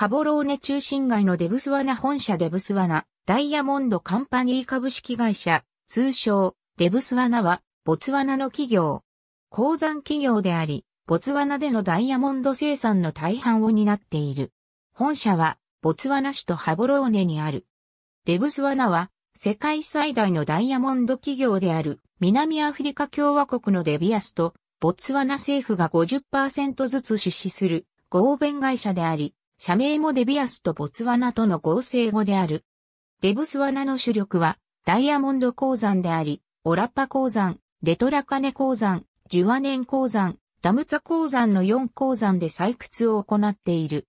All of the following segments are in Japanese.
ハボローネ中心街のデブスワナ本社デブスワナ、ダイヤモンドカンパニー株式会社、通称、デブスワナは、ボツワナの企業。鉱山企業であり、ボツワナでのダイヤモンド生産の大半を担っている。本社は、ボツワナ首都ハボローネにある。デブスワナは、世界最大のダイヤモンド企業である、南アフリカ共和国のデビアスと、ボツワナ政府が50%ずつ出資する合弁会社であり、社名もデビアスとボツワナとの合成語である。デブスワナの主力は、ダイヤモンド鉱山であり、オラッパ鉱山、レトラカネ鉱山、ジュワネン鉱山、ダムツァ鉱山の4鉱山で採掘を行っている。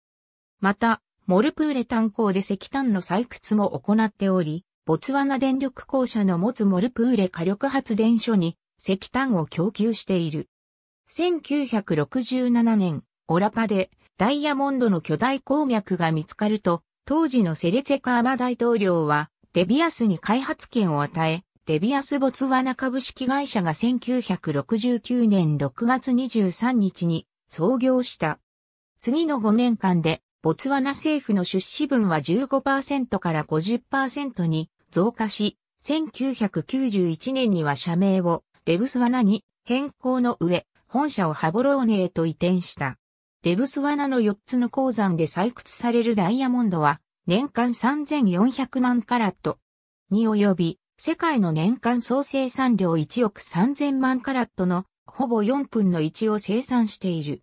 また、モルプーレ炭鉱で石炭の採掘も行っており、ボツワナ電力公社の持つモルプーレ火力発電所に石炭を供給している。1967年、オラパでダイヤモンドの巨大鉱脈が見つかると、当時のセレツェカーマ大統領は、デビアスに開発権を与え、デビアスボツワナ株式会社が1969年6月23日に創業した。次の5年間で、ボツワナ政府の出資分は15%から50%に増加し、1991年には社名をデブスワナに変更の上、本社をハボローネへと移転した。デブスワナの4つの鉱山で採掘されるダイヤモンドは、年間3400万カラットに及び、世界の年間総生産量1億3000万カラットのほぼ4分の1を生産している。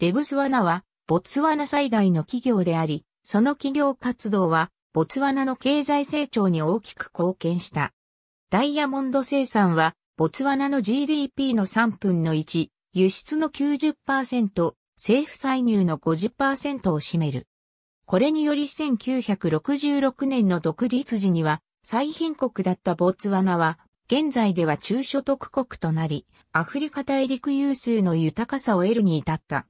デブスワナは、ボツワナ最大の企業であり、その企業活動は、ボツワナの経済成長に大きく貢献した。ダイヤモンド生産は、ボツワナの GDP の3分の1、輸出の90%、政府歳入の50%を占める。これにより1966年の独立時には、最貧国だったボツワナは、現在では中所得国となり、アフリカ大陸有数の豊かさを得るに至った。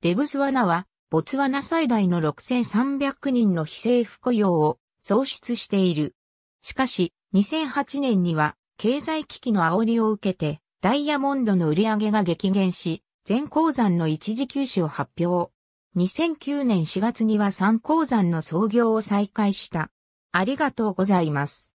デブスワナは、ボツワナ最大の6300人の非政府雇用を創出している。しかし、2008年には、経済危機の煽りを受けて、ダイヤモンドの売り上げが激減し、全鉱山の一時休止を発表。2009年4月には三鉱山の操業を再開した。ありがとうございます。